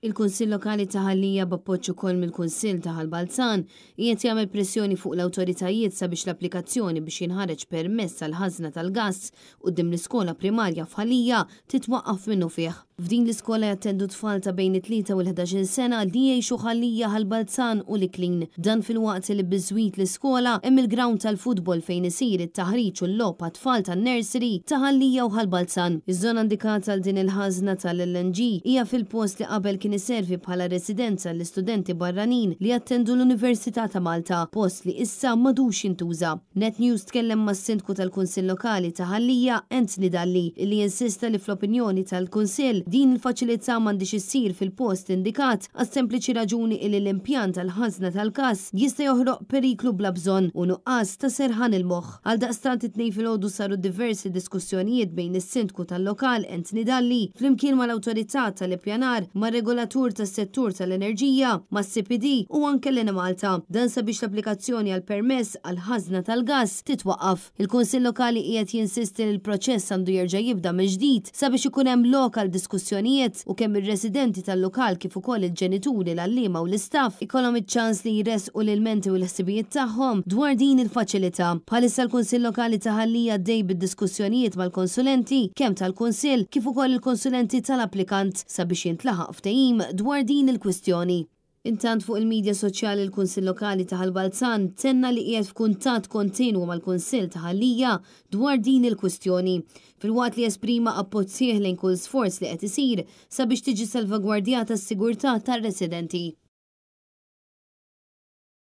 Il-Kunsill Lokali ta' Ħallija b'appoġġ ukoll mill-Kunsill ta' Ħalbalzan qiegħed jagħmel pressjoni fuq l-awtoritajiet sabiex l-applikazzjoni biex jinħareġ permess tal ħażna tal-gass quddiem l-iskola primarja f'Ħallija titwaqqaf minnu fih. F'din l-iskola jattendu tfal ta' bejn it-3 u l-11 sena li jgħixu ħallija għal-Balzan u l-Klin. Dan fil-waqt li biżwit l-iskola hemm il-ground tal-futbol fejn isir it-taħriġ u l-lob tfal tan-nursery ta' ħallija u ħal-Balzan. Iż-żona indikata għal din il-ħażna tal-LNG hija fil-post li qabel kien iservi bħala residenza l-istudenti barranin li jattendu l-Università ta' Malta, post li issa madux jintuża. Net News tkellem mas-sindku tal-Kunsill Lokali ta' Ħallija Anthony Dalli li jinsista li fl-opinjoni tal-Kunsill Din il faċilizza m'għandix issir fil-post indikat għas sempliċi raġuni il l-impjant għal ħazna tal-kas jista' joħroq periklu bla bżonn u nuqqas ta' serħan il-moħħ. Għal stant it fil filgħodu saru diversi diskussjonijiet bejn is-sindku tal-lokal Anthony Dalli flimkien mal-awtorità tal-ippjanar mar-regolatur tas-settur tal-enerġija mas-CPD u anke l Malta. Dan sabiex l-applikazzjoni għal permess għal ħazna tal-gas titwaqaf. Il-Kunsill Lokali qiegħed jinsisti li l-proċess għandu jerġa' jibda mill-ġdid sabiex ikun hemm lokal diskussjoni diskussjonijiet u kemm ir-residenti tal-lokal kif ukoll il-ġenituri l-allima u l-istaff ikollhom iċ-ċans li jres u l-ilmenti u l-ħsibijiet tagħhom dwar din il-faċilità. Bħalissa l-Kunsill Lokali ta' Ħallija dej bid-diskussjonijiet mal-konsulenti kemm tal-Kunsill kif ukoll il-konsulenti tal-applikant sabiex jintlaħaq ftehim dwar din il-kwistjoni. Intant fuq il-medja soċjali l-Kunsill Lokali ta' Balzan tenna li qiegħed f'kuntat kontinwu mal-Kunsill ta' Ħallija dwar din il-kwistjoni. Fil-waqt li esprima appozzieħ lejn kull sforz li qed isir sabiex tiġi salvagwardjata s-sigurtà tar-residenti.